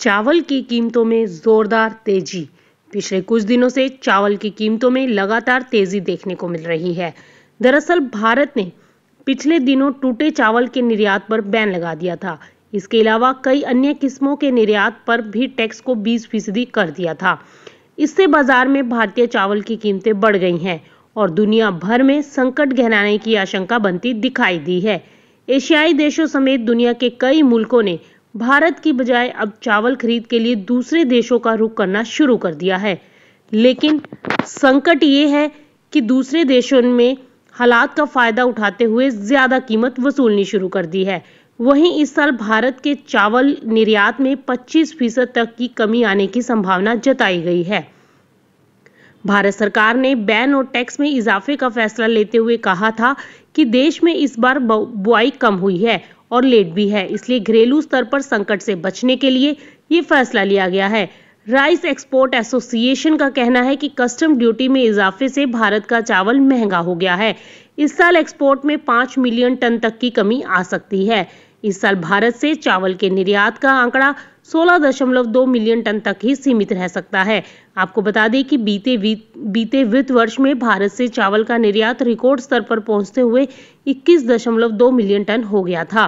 चावल की कीमतों में जोरदार तेजी पिछले कुछ दिनों से चावल की कीमतों में लगातार तेजी देखने को मिल रही है दरअसल भारत ने पिछले दिनों टूटे चावल के निर्यात पर बैन लगा दिया था इसके अलावा कई अन्य किस्मों के निर्यात पर भी टैक्स को 20 फीसदी कर दिया था इससे बाजार में भारतीय चावल की कीमतें बढ़ गई हैं और दुनिया भर में संकट गहराने की आशंका बनती दिखाई दी है एशियाई देशों समेत दुनिया के कई मुल्कों ने भारत की बजाय अब चावल खरीद के लिए दूसरे देशों का रुख करना शुरू कर दिया है लेकिन संकट ये है कि दूसरे देशों में हालात का फायदा उठाते हुए ज़्यादा कीमत वसूलनी शुरू कर दी है वहीं इस साल भारत के चावल निर्यात में 25 फीसद तक की कमी आने की संभावना जताई गई है भारत सरकार ने बैन और टैक्स में इजाफे का फैसला लेते हुए कहा था कि देश में इस बार बुआई कम हुई है और लेट भी है इसलिए घरेलू स्तर पर संकट से बचने के लिए ये फैसला लिया गया है राइस एक्सपोर्ट एसोसिएशन का कहना है कि कस्टम ड्यूटी में इजाफे से भारत का चावल महंगा हो गया है इस साल एक्सपोर्ट में पाँच मिलियन टन तक की कमी आ सकती है इस साल भारत से चावल के निर्यात का आंकड़ा 16.2 मिलियन टन तक ही सीमित रह सकता है आपको बता दें कि बीते बीते वित्त वर्ष में भारत से चावल का निर्यात रिकॉर्ड स्तर पर पहुंचते हुए 21.2 मिलियन टन हो गया था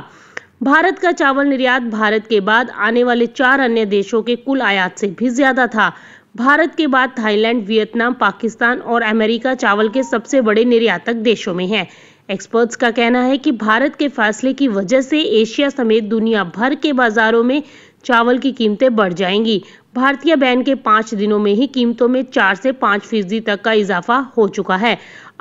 भारत का चावल निर्यात भारत के बाद आने वाले चार अन्य देशों के कुल आयात से भी ज्यादा था भारत के बाद थाईलैंड वियतनाम पाकिस्तान और अमेरिका चावल के सबसे बड़े निर्यातक देशों में हैं एक्सपर्ट्स का कहना है कि भारत के फैसले की वजह से एशिया समेत दुनिया भर के बाजारों में चावल की कीमतें बढ़ जाएंगी भारतीय बैन के पाँच दिनों में ही कीमतों में चार से पाँच फीसदी तक का इजाफा हो चुका है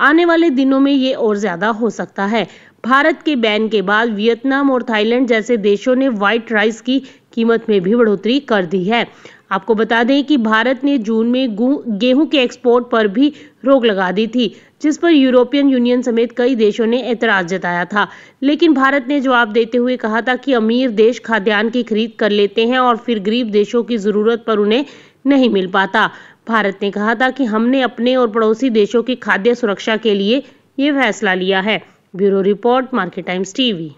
आने वाले दिनों में ये और ज़्यादा हो सकता है भारत के बैन के बाद वियतनाम और थाईलैंड जैसे देशों ने व्हाइट राइस की कीमत में भी बढ़ोतरी कर दी है आपको बता दें कि भारत ने जून में गेहूं के एक्सपोर्ट पर भी रोक लगा दी थी जिस पर यूरोपियन यूनियन समेत कई देशों ने ऐतराज जताया था लेकिन भारत ने जवाब देते हुए कहा था कि अमीर देश खाद्यान्न की खरीद कर लेते हैं और फिर गरीब देशों की ज़रूरत पर उन्हें नहीं मिल पाता भारत ने कहा था कि हमने अपने और पड़ोसी देशों की खाद्य सुरक्षा के लिए ये फैसला लिया है bureau report Market Times TV